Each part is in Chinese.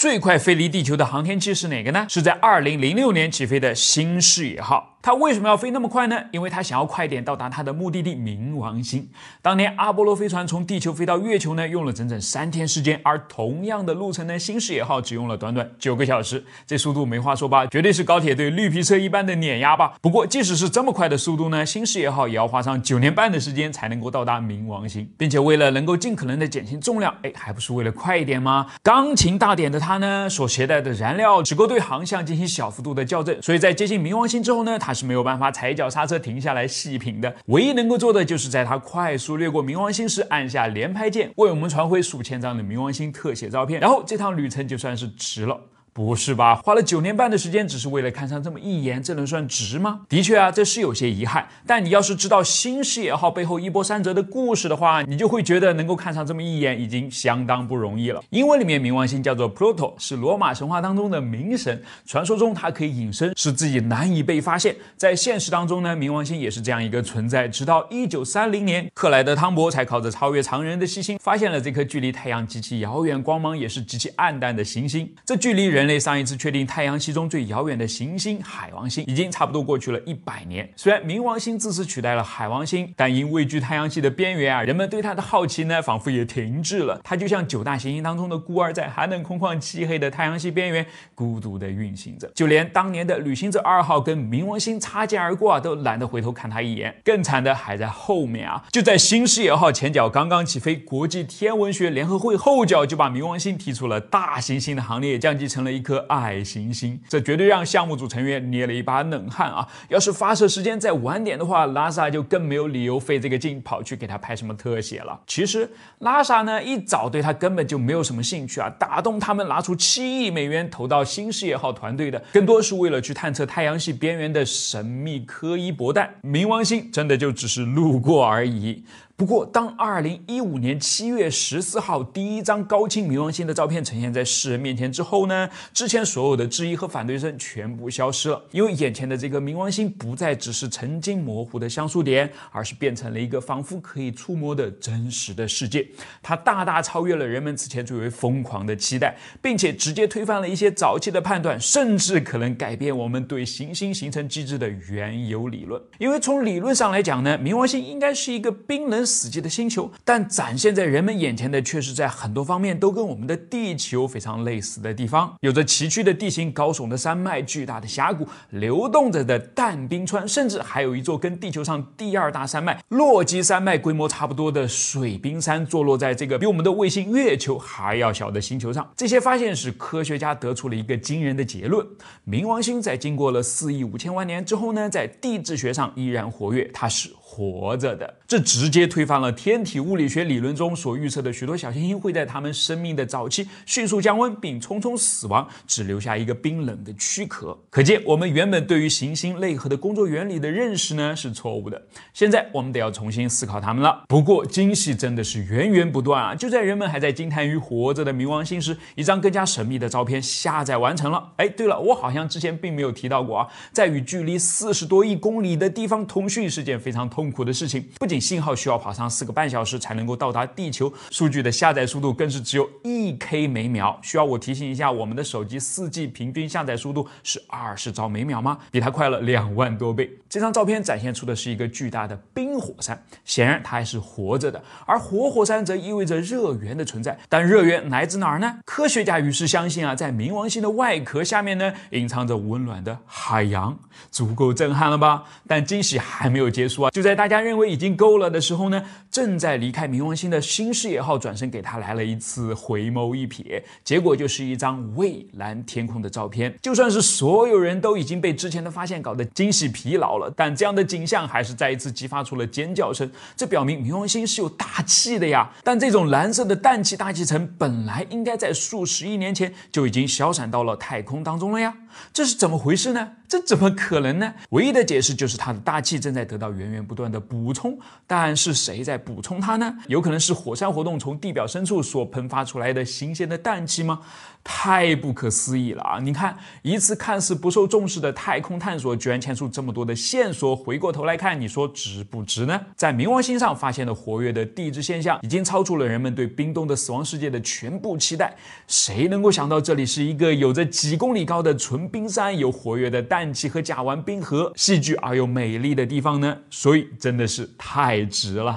最快飞离地球的航天器是哪个呢？是在二零零六年起飞的新视野号。它为什么要飞那么快呢？因为它想要快点到达它的目的地冥王星。当年阿波罗飞船从地球飞到月球呢，用了整整三天时间，而同样的路程呢，新视野号只用了短短九个小时。这速度没话说吧？绝对是高铁对绿皮车一般的碾压吧。不过，即使是这么快的速度呢，新视野号也要花上九年半的时间才能够到达冥王星，并且为了能够尽可能的减轻重量，哎，还不是为了快一点吗？钢琴大点的它呢，所携带的燃料只够对航向进行小幅度的校正，所以在接近冥王星之后呢，它。是没有办法踩脚刹车停下来细品的。唯一能够做的，就是在它快速掠过冥王星时按下连拍键，为我们传回数千张的冥王星特写照片，然后这趟旅程就算是值了。不是吧？花了九年半的时间，只是为了看上这么一眼，这能算值吗？的确啊，这是有些遗憾。但你要是知道新视野号背后一波三折的故事的话，你就会觉得能够看上这么一眼已经相当不容易了。英文里面冥王星叫做 Pluto，是罗马神话当中的冥神，传说中它可以隐身，使自己难以被发现。在现实当中呢，冥王星也是这样一个存在。直到一九三零年，克莱德·汤博才靠着超越常人的细心，发现了这颗距离太阳极其遥远、光芒也是极其暗淡的行星。这距离人。人类上一次确定太阳系中最遥远的行星海王星，已经差不多过去了一百年。虽然冥王星自此取代了海王星，但因位居太阳系的边缘啊，人们对它的好奇呢，仿佛也停滞了。它就像九大行星当中的孤儿，在寒冷、空旷、漆黑的太阳系边缘孤独地运行着。就连当年的旅行者二号跟冥王星擦肩而过，啊，都懒得回头看它一眼。更惨的还在后面啊！就在新视野号前脚刚刚起飞，国际天文学联合会后脚就把冥王星踢出了大行星的行列，降级成了。一颗矮行星，这绝对让项目组成员捏了一把冷汗啊！要是发射时间再晚点的话，拉萨就更没有理由费这个劲跑去给他拍什么特写了。其实拉萨呢，一早对他根本就没有什么兴趣啊！打动他们拿出七亿美元投到新视野号团队的，更多是为了去探测太阳系边缘的神秘柯伊伯带，冥王星真的就只是路过而已。不过，当二零一五年七月十四号第一张高清冥王星的照片呈现在世人面前之后呢，之前所有的质疑和反对声全部消失了，因为眼前的这个冥王星不再只是曾经模糊的像素点，而是变成了一个仿佛可以触摸的真实的世界。它大大超越了人们此前最为疯狂的期待，并且直接推翻了一些早期的判断，甚至可能改变我们对行星形成机制的原有理论。因为从理论上来讲呢，冥王星应该是一个冰冷。死寂的星球，但展现在人们眼前的却是在很多方面都跟我们的地球非常类似的地方，有着崎岖的地形、高耸的山脉、巨大的峡谷、流动着的淡冰川，甚至还有一座跟地球上第二大山脉洛基山脉规模差不多的水冰山，坐落在这个比我们的卫星月球还要小的星球上。这些发现使科学家得出了一个惊人的结论：冥王星在经过了四亿五千万年之后呢，在地质学上依然活跃，它是活着的。这直接推。推翻了天体物理学理论中所预测的许多小行星会在它们生命的早期迅速降温并匆匆死亡，只留下一个冰冷的躯壳。可见，我们原本对于行星内核的工作原理的认识呢是错误的。现在，我们得要重新思考它们了。不过，惊喜真的是源源不断啊！就在人们还在惊叹于活着的冥王星时，一张更加神秘的照片下载完成了。哎，对了，我好像之前并没有提到过啊，在与距离四十多亿公里的地方通讯是件非常痛苦的事情，不仅信号需要跑。早上四个半小时才能够到达地球，数据的下载速度更是只有一 K 每秒。需要我提醒一下，我们的手机 4G 平均下载速度是二十兆每秒吗？比它快了两万多倍。这张照片展现出的是一个巨大的冰火山，显然它还是活着的。而活火山则意味着热源的存在，但热源来自哪儿呢？科学家于是相信啊，在冥王星的外壳下面呢，隐藏着温暖的海洋。足够震撼了吧？但惊喜还没有结束啊！就在大家认为已经够了的时候。正在离开冥王星的新视野号转身给他来了一次回眸一瞥，结果就是一张蔚蓝天空的照片。就算是所有人都已经被之前的发现搞得惊喜疲劳了，但这样的景象还是再一次激发出了尖叫声。这表明冥王星是有大气的呀！但这种蓝色的氮气大气层本来应该在数十亿年前就已经消散到了太空当中了呀！这是怎么回事呢？这怎么可能呢？唯一的解释就是它的大气正在得到源源不断的补充，但是。谁在补充它呢？有可能是火山活动从地表深处所喷发出来的新鲜的氮气吗？太不可思议了啊！你看，一次看似不受重视的太空探索，居然牵出这么多的线索。回过头来看，你说值不值呢？在冥王星上发现的活跃的地质现象，已经超出了人们对冰冻的死亡世界的全部期待。谁能够想到这里是一个有着几公里高的纯冰山、有活跃的氮气和甲烷冰河、戏剧而又美丽的地方呢？所以真的是太值了。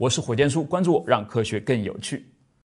我是火箭叔，关注我，让科学更有趣。